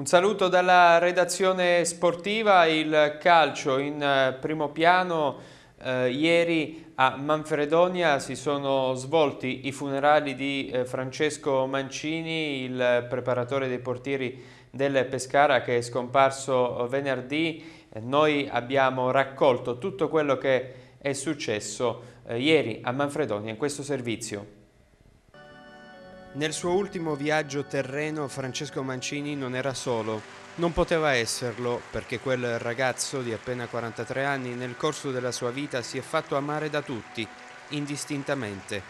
Un saluto dalla redazione sportiva, il calcio in eh, primo piano. Eh, ieri a Manfredonia si sono svolti i funerali di eh, Francesco Mancini, il preparatore dei portieri del Pescara che è scomparso venerdì. Eh, noi abbiamo raccolto tutto quello che è successo eh, ieri a Manfredonia in questo servizio. Nel suo ultimo viaggio terreno Francesco Mancini non era solo, non poteva esserlo perché quel ragazzo di appena 43 anni nel corso della sua vita si è fatto amare da tutti, indistintamente,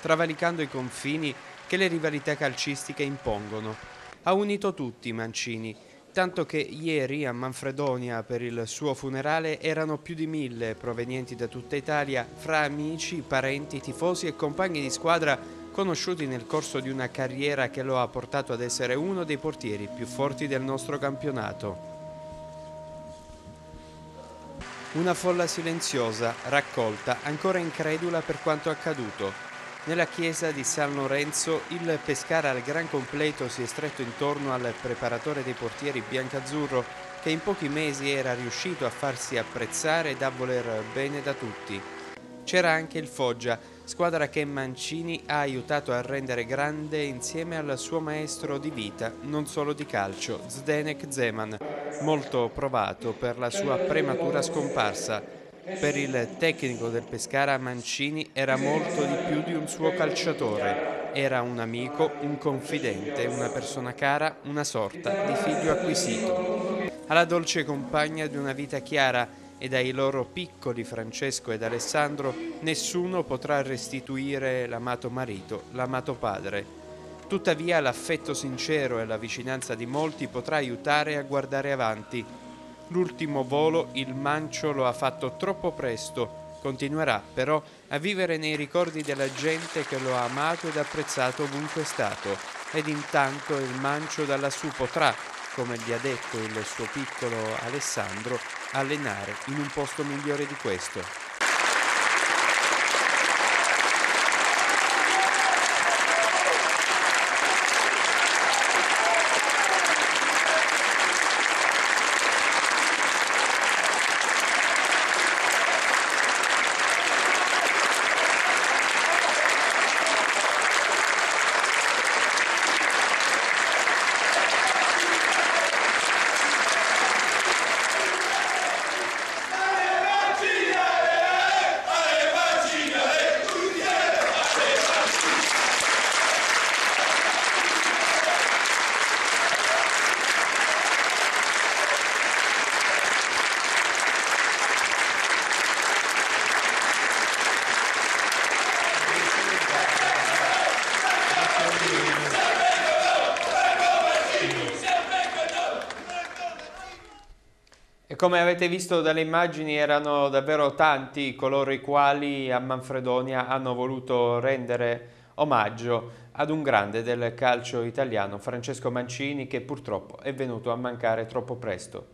travalicando i confini che le rivalità calcistiche impongono. Ha unito tutti Mancini, tanto che ieri a Manfredonia per il suo funerale erano più di mille provenienti da tutta Italia, fra amici, parenti, tifosi e compagni di squadra conosciuti nel corso di una carriera che lo ha portato ad essere uno dei portieri più forti del nostro campionato. Una folla silenziosa, raccolta, ancora incredula per quanto accaduto. Nella chiesa di San Lorenzo il Pescara al gran completo si è stretto intorno al preparatore dei portieri biancazzurro che in pochi mesi era riuscito a farsi apprezzare e da voler bene da tutti. C'era anche il Foggia, squadra che Mancini ha aiutato a rendere grande insieme al suo maestro di vita, non solo di calcio, Zdenek Zeman, molto provato per la sua prematura scomparsa. Per il tecnico del Pescara Mancini era molto di più di un suo calciatore, era un amico, un confidente, una persona cara, una sorta di figlio acquisito. Alla dolce compagna di una vita chiara, e dai loro piccoli Francesco ed Alessandro nessuno potrà restituire l'amato marito, l'amato padre. Tuttavia l'affetto sincero e la vicinanza di molti potrà aiutare a guardare avanti. L'ultimo volo il mancio lo ha fatto troppo presto, continuerà però a vivere nei ricordi della gente che lo ha amato ed apprezzato ovunque è stato ed intanto il mancio dalla su potrà come gli ha detto il suo piccolo Alessandro, allenare in un posto migliore di questo. come avete visto dalle immagini erano davvero tanti coloro i quali a Manfredonia hanno voluto rendere omaggio ad un grande del calcio italiano, Francesco Mancini, che purtroppo è venuto a mancare troppo presto.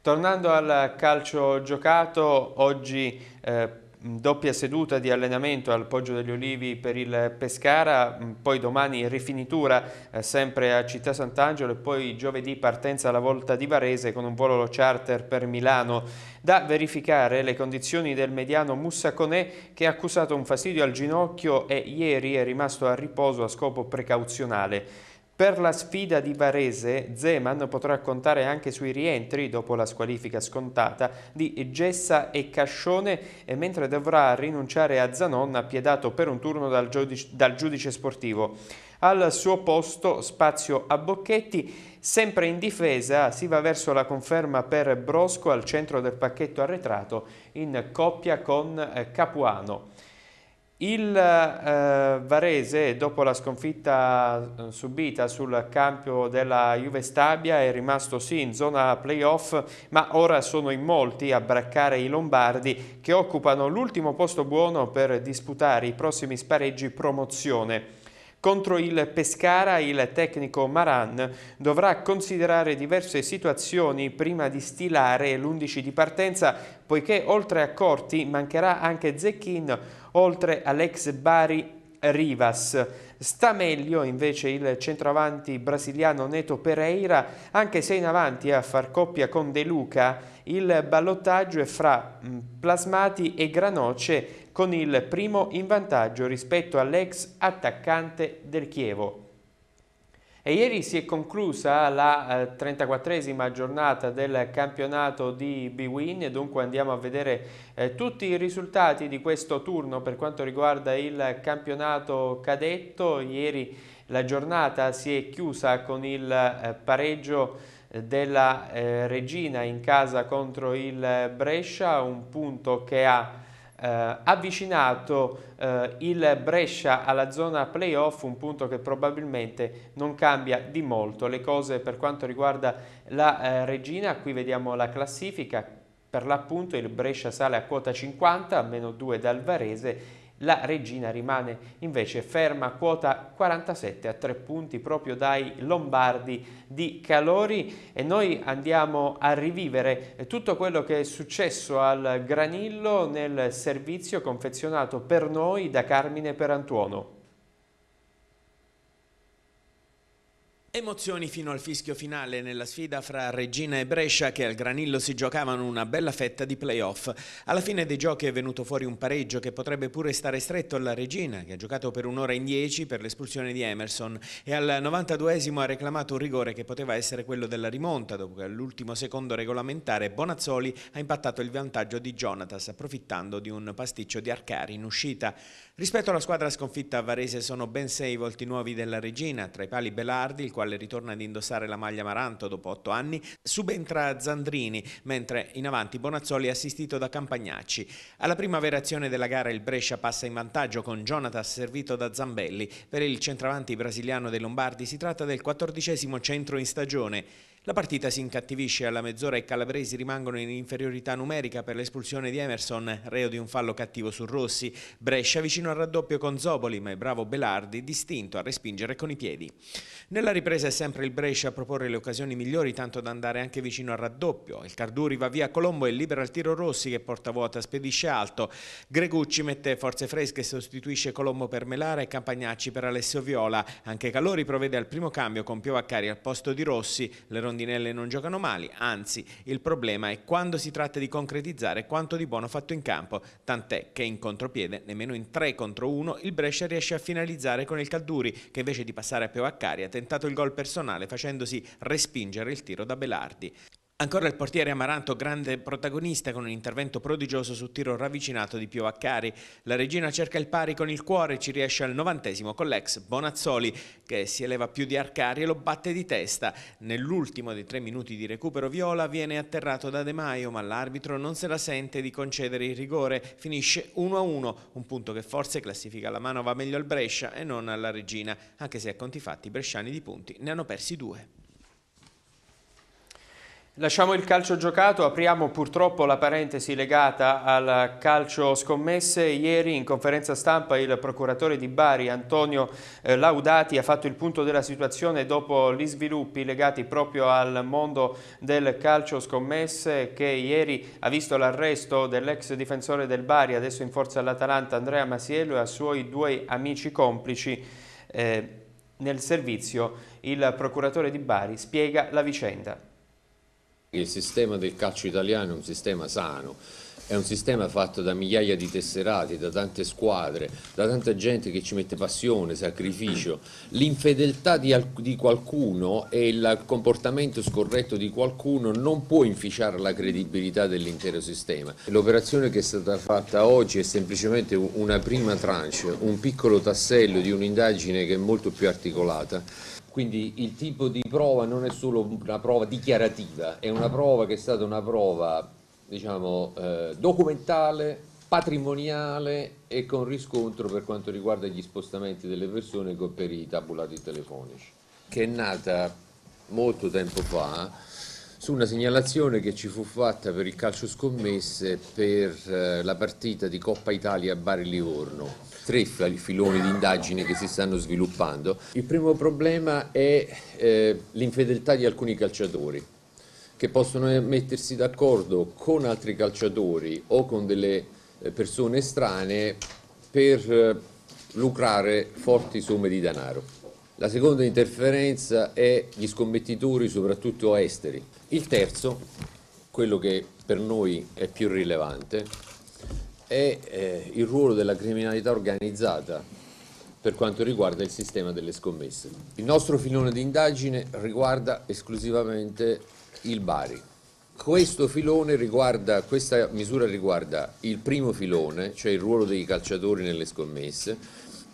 Tornando al calcio giocato, oggi eh, Mm, doppia seduta di allenamento al Poggio degli Olivi per il Pescara, mm, poi domani rifinitura eh, sempre a Città Sant'Angelo e poi giovedì partenza alla volta di Varese con un volo charter per Milano. Da verificare le condizioni del mediano Mussaconè che ha accusato un fastidio al ginocchio e ieri è rimasto a riposo a scopo precauzionale. Per la sfida di Varese, Zeman potrà contare anche sui rientri dopo la squalifica scontata di Gessa e Cascione, mentre dovrà rinunciare a Zanon appiedato per un turno dal giudice, dal giudice sportivo. Al suo posto spazio a Bocchetti, sempre in difesa si va verso la conferma per Brosco al centro del pacchetto arretrato in coppia con eh, Capuano. Il eh, Varese, dopo la sconfitta eh, subita sul campo della Juve Stabia, è rimasto sì in zona playoff, ma ora sono in molti a braccare i Lombardi che occupano l'ultimo posto buono per disputare i prossimi spareggi promozione. Contro il Pescara il tecnico Maran dovrà considerare diverse situazioni prima di stilare l'11 di partenza poiché oltre a Corti mancherà anche Zecchin oltre all'ex Bari Rivas. Sta meglio invece il centravanti brasiliano Neto Pereira, anche se in avanti a far coppia con De Luca, il ballottaggio è fra Plasmati e Granoce con il primo in vantaggio rispetto all'ex attaccante del Chievo. E ieri si è conclusa la 34esima eh, giornata del campionato di B-Win, dunque andiamo a vedere eh, tutti i risultati di questo turno per quanto riguarda il campionato cadetto. Ieri la giornata si è chiusa con il eh, pareggio eh, della eh, Regina in casa contro il Brescia, un punto che ha eh, avvicinato eh, il Brescia alla zona playoff, un punto che probabilmente non cambia di molto. Le cose per quanto riguarda la eh, Regina, qui vediamo la classifica, per l'appunto il Brescia sale a quota 50, a meno 2 dal Varese la regina rimane invece ferma a quota 47 a 3 punti proprio dai lombardi di Calori e noi andiamo a rivivere tutto quello che è successo al Granillo nel servizio confezionato per noi da Carmine Perantuono. Emozioni fino al fischio finale nella sfida fra Regina e Brescia che al Granillo si giocavano una bella fetta di playoff. Alla fine dei giochi è venuto fuori un pareggio che potrebbe pure stare stretto alla Regina che ha giocato per un'ora in dieci per l'espulsione di Emerson e al 92esimo ha reclamato un rigore che poteva essere quello della rimonta dopo che all'ultimo secondo regolamentare Bonazzoli ha impattato il vantaggio di Jonatas approfittando di un pasticcio di Arcari in uscita. Rispetto alla squadra sconfitta a Varese sono ben sei volti nuovi della Regina, tra i pali Belardi, il quale ritorna ad indossare la maglia Maranto dopo otto anni, subentra Zandrini, mentre in avanti Bonazzoli è assistito da Campagnacci. Alla prima azione della gara il Brescia passa in vantaggio con Jonathan servito da Zambelli. Per il centravanti brasiliano dei Lombardi si tratta del quattordicesimo centro in stagione. La partita si incattivisce alla mezz'ora e i calabresi rimangono in inferiorità numerica per l'espulsione di Emerson, reo di un fallo cattivo su Rossi. Brescia vicino al raddoppio con Zoboli, ma è bravo Belardi, distinto a respingere con i piedi. Nella ripresa è sempre il Brescia a proporre le occasioni migliori, tanto da andare anche vicino al raddoppio. Il Carduri va via a Colombo e libera il tiro Rossi che porta vuota, spedisce alto. Gregucci mette forze fresche, e sostituisce Colombo per Melara e Campagnacci per Alessio Viola. Anche Calori provvede al primo cambio con Piovaccari al posto di Rossi. Le rondinelle non giocano male, anzi il problema è quando si tratta di concretizzare quanto di buono fatto in campo, tant'è che in contropiede, nemmeno in 3 contro 1, il Brescia riesce a finalizzare con il Calduri, che invece di passare a Piovaccari ha tentato il gol personale facendosi respingere il tiro da Belardi. Ancora il portiere Amaranto, grande protagonista con un intervento prodigioso su tiro ravvicinato di Piovaccari. La regina cerca il pari con il cuore, e ci riesce al novantesimo con l'ex Bonazzoli che si eleva più di Arcari e lo batte di testa. Nell'ultimo dei tre minuti di recupero Viola viene atterrato da De Maio ma l'arbitro non se la sente di concedere il rigore. Finisce 1-1, un punto che forse classifica la mano va meglio al Brescia e non alla regina, anche se a conti fatti i bresciani di punti ne hanno persi due. Lasciamo il calcio giocato, apriamo purtroppo la parentesi legata al calcio scommesse. Ieri in conferenza stampa il procuratore di Bari Antonio eh, Laudati ha fatto il punto della situazione dopo gli sviluppi legati proprio al mondo del calcio scommesse che ieri ha visto l'arresto dell'ex difensore del Bari, adesso in forza all'Atalanta Andrea Masiello e a suoi due amici complici. Eh, nel servizio il procuratore di Bari spiega la vicenda. Il sistema del calcio italiano è un sistema sano, è un sistema fatto da migliaia di tesserati, da tante squadre, da tanta gente che ci mette passione, sacrificio. L'infedeltà di, di, qualcuno e il comportamento scorretto di qualcuno non può inficiare la credibilità dell'intero sistema. L'operazione che è stata fatta oggi è semplicemente una prima tranche, un piccolo tassello di un'indagine che è molto più articolata quindi il tipo di prova non è solo una prova dichiarativa, è una prova che è stata una prova diciamo, eh, documentale, patrimoniale e con riscontro per quanto riguarda gli spostamenti delle persone per i tabulati telefonici, che è nata molto tempo fa su una segnalazione che ci fu fatta per il calcio scommesse per eh, la partita di Coppa Italia a Bari-Livorno. Tre filoni di indagine che si stanno sviluppando. Il primo problema è eh, l'infedeltà di alcuni calciatori che possono mettersi d'accordo con altri calciatori o con delle eh, persone strane per lucrare forti somme di denaro. La seconda interferenza è gli scommettitori, soprattutto esteri. Il terzo, quello che per noi è più rilevante, è eh, il ruolo della criminalità organizzata per quanto riguarda il sistema delle scommesse. Il nostro filone di indagine riguarda esclusivamente il Bari. Questo filone riguarda, questa misura riguarda il primo filone, cioè il ruolo dei calciatori nelle scommesse,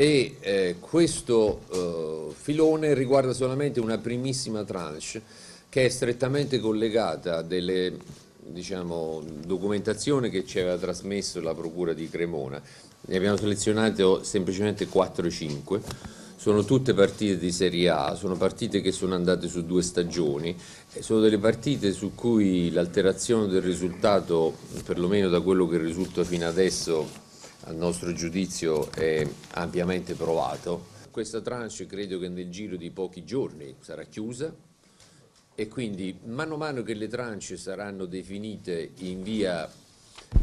e eh, questo eh, filone riguarda solamente una primissima tranche che è strettamente collegata a delle diciamo, documentazione che ci aveva trasmesso la procura di Cremona. Ne abbiamo selezionate semplicemente 4 o 5 sono tutte partite di Serie A, sono partite che sono andate su due stagioni, sono delle partite su cui l'alterazione del risultato, perlomeno da quello che risulta fino adesso, al nostro giudizio è ampiamente provato. Questa tranche credo che nel giro di pochi giorni sarà chiusa e quindi mano a mano che le tranche saranno definite in via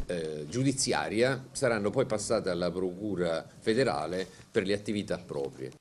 eh, giudiziaria saranno poi passate alla Procura federale per le attività proprie.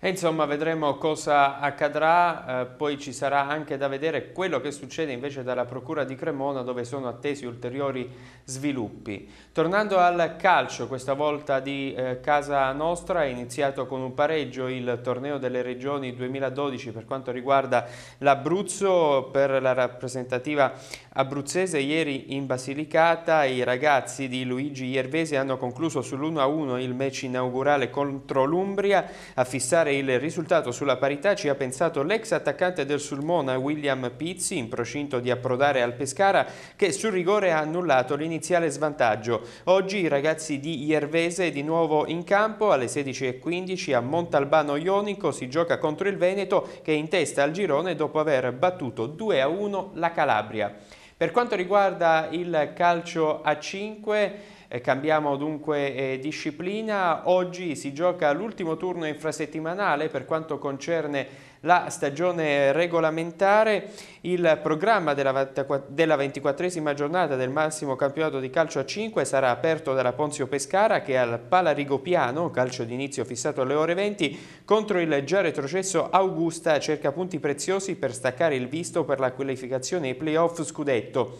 E insomma vedremo cosa accadrà, eh, poi ci sarà anche da vedere quello che succede invece dalla Procura di Cremona dove sono attesi ulteriori sviluppi. Tornando al calcio, questa volta di eh, casa nostra, è iniziato con un pareggio il torneo delle regioni 2012 per quanto riguarda l'Abruzzo, per la rappresentativa abruzzese ieri in Basilicata i ragazzi di Luigi Iervesi hanno concluso sull'1-1 il match inaugurale contro l'Umbria a fissare dare il risultato sulla parità ci ha pensato l'ex attaccante del Sulmona William Pizzi in procinto di approdare al Pescara che sul rigore ha annullato l'iniziale svantaggio. Oggi i ragazzi di Iervese di nuovo in campo alle 16.15 a Montalbano Ionico si gioca contro il Veneto che è in testa al girone dopo aver battuto 2-1 la Calabria. Per quanto riguarda il calcio a 5 cambiamo dunque eh, disciplina, oggi si gioca l'ultimo turno infrasettimanale per quanto concerne la stagione regolamentare, il programma della, ventiquattresima giornata del massimo campionato di calcio a 5 sarà aperto dalla Ponzio Pescara che al Palarigopiano, calcio d'inizio fissato alle ore 20, contro il già retrocesso Augusta cerca punti preziosi per staccare il visto per la qualificazione ai playoff scudetto.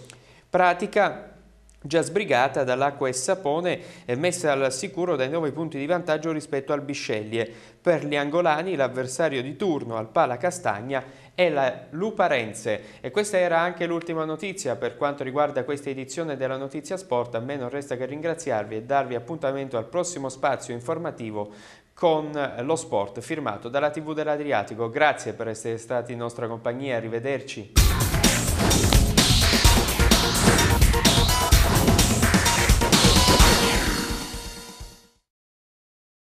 Pratica già sbrigata dall'acqua e sapone e messa al sicuro dai 9 punti di vantaggio rispetto al Bisceglie. Per gli angolani l'avversario di turno al Pala Castagna è la Luparense e questa era anche l'ultima notizia per quanto riguarda questa edizione della Notizia Sport. A me non resta che ringraziarvi e darvi appuntamento al prossimo spazio informativo con lo sport firmato dalla TV dell'Adriatico. Grazie per essere stati in nostra compagnia, arrivederci.